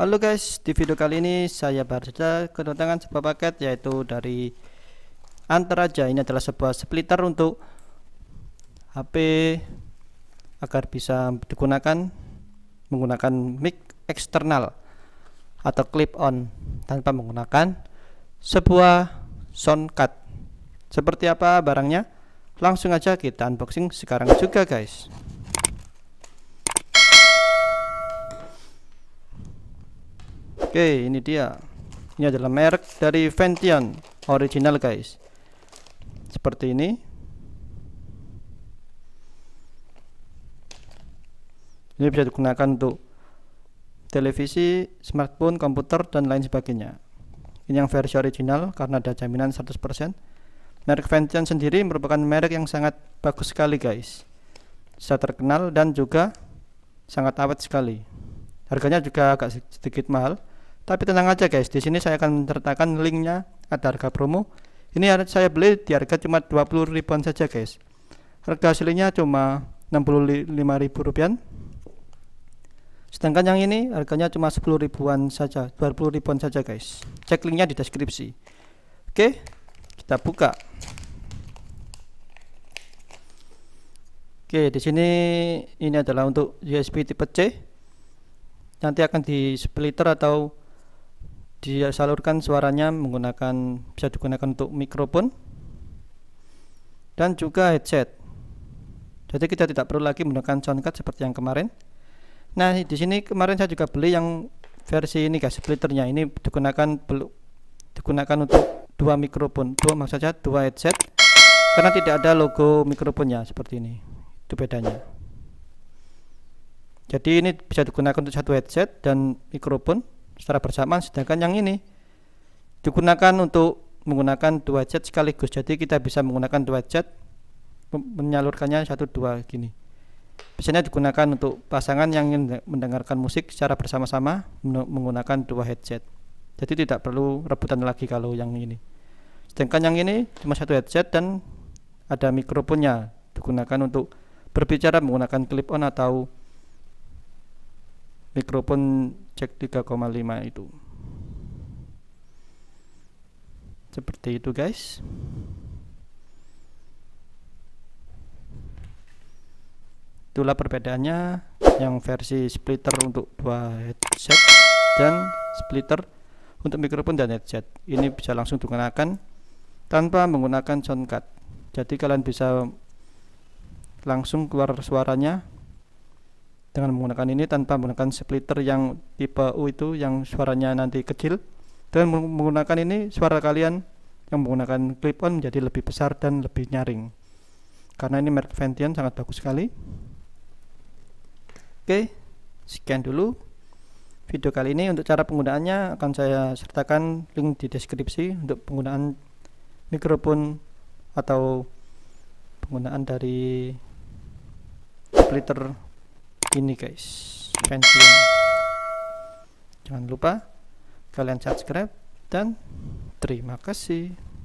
Halo guys, di video kali ini saya baru saja kedatangan sebuah paket yaitu dari Antaraja. Ini adalah sebuah splitter untuk HP agar bisa digunakan menggunakan mic eksternal atau clip on tanpa menggunakan sebuah sound card. Seperti apa barangnya? Langsung aja kita unboxing sekarang juga guys. Oke ini dia ini adalah merek dari Ventian original guys seperti ini ini bisa digunakan untuk televisi, smartphone, komputer dan lain sebagainya ini yang versi original karena ada jaminan 100% merek Ventian sendiri merupakan merek yang sangat bagus sekali guys bisa terkenal dan juga sangat awet sekali harganya juga agak sedikit mahal tapi tenang aja guys, di sini saya akan menceritakan linknya ada harga promo. Ini saya beli di harga cuma 20 ribuan saja guys. Harga aslinya cuma 65 ribu rupiah. Sedangkan yang ini harganya cuma 10 ribuan saja, 20 ribuan saja guys. Cek linknya di deskripsi. Oke, kita buka. Oke, di sini ini adalah untuk USB tipe C. Nanti akan di splitter atau disalurkan suaranya menggunakan bisa digunakan untuk mikrofon dan juga headset. Jadi kita tidak perlu lagi menggunakan soundcard seperti yang kemarin. Nah, di sini kemarin saya juga beli yang versi ini guys, splitternya ini digunakan digunakan untuk dua mikrofon, dua maksudnya dua headset karena tidak ada logo mikrofonnya seperti ini. Itu bedanya. Jadi ini bisa digunakan untuk satu headset dan mikrofon secara bersamaan sedangkan yang ini digunakan untuk menggunakan dua jet sekaligus jadi kita bisa menggunakan dua jet menyalurkannya satu dua gini biasanya digunakan untuk pasangan yang ingin mendengarkan musik secara bersama-sama menggunakan dua headset jadi tidak perlu rebutan lagi kalau yang ini sedangkan yang ini cuma satu headset dan ada mikrofonnya digunakan untuk berbicara menggunakan clip on atau mikrofon cek 3,5 itu seperti itu guys itulah perbedaannya yang versi splitter untuk dua headset dan splitter untuk mikrofon dan headset ini bisa langsung digunakan tanpa menggunakan sound card jadi kalian bisa langsung keluar suaranya dengan menggunakan ini tanpa menggunakan splitter yang tipe U itu yang suaranya nanti kecil dengan menggunakan ini suara kalian yang menggunakan clip on menjadi lebih besar dan lebih nyaring karena ini merek Ventian sangat bagus sekali oke sekian dulu video kali ini untuk cara penggunaannya akan saya sertakan link di deskripsi untuk penggunaan mikrofon atau penggunaan dari splitter ini guys pensiun jangan lupa kalian subscribe dan terima kasih